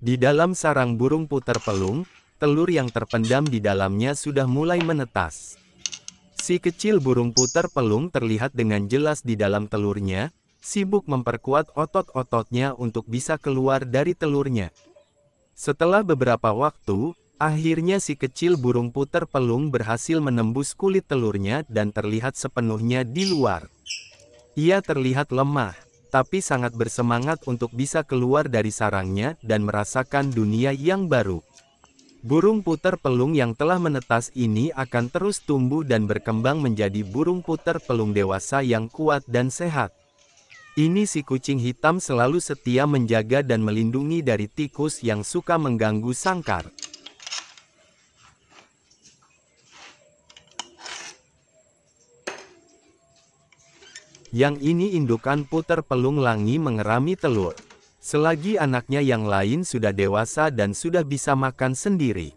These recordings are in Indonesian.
Di dalam sarang burung puter pelung, telur yang terpendam di dalamnya sudah mulai menetas. Si kecil burung puter pelung terlihat dengan jelas di dalam telurnya, sibuk memperkuat otot-ototnya untuk bisa keluar dari telurnya. Setelah beberapa waktu, akhirnya si kecil burung puter pelung berhasil menembus kulit telurnya dan terlihat sepenuhnya di luar. Ia terlihat lemah, tapi sangat bersemangat untuk bisa keluar dari sarangnya dan merasakan dunia yang baru. Burung puter pelung yang telah menetas ini akan terus tumbuh dan berkembang menjadi burung puter pelung dewasa yang kuat dan sehat. Ini si kucing hitam selalu setia menjaga dan melindungi dari tikus yang suka mengganggu sangkar. Yang ini indukan puter pelung langi mengerami telur. Selagi anaknya yang lain sudah dewasa dan sudah bisa makan sendiri,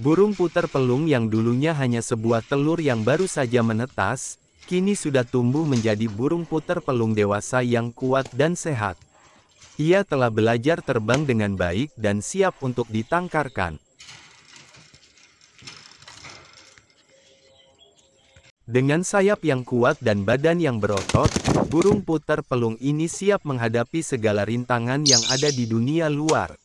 Burung puter pelung yang dulunya hanya sebuah telur yang baru saja menetas, kini sudah tumbuh menjadi burung puter pelung dewasa yang kuat dan sehat. Ia telah belajar terbang dengan baik dan siap untuk ditangkarkan. Dengan sayap yang kuat dan badan yang berotot, burung puter pelung ini siap menghadapi segala rintangan yang ada di dunia luar.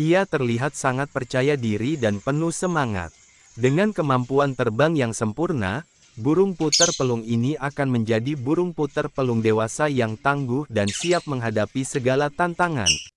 Ia terlihat sangat percaya diri dan penuh semangat. Dengan kemampuan terbang yang sempurna, burung puter pelung ini akan menjadi burung puter pelung dewasa yang tangguh dan siap menghadapi segala tantangan.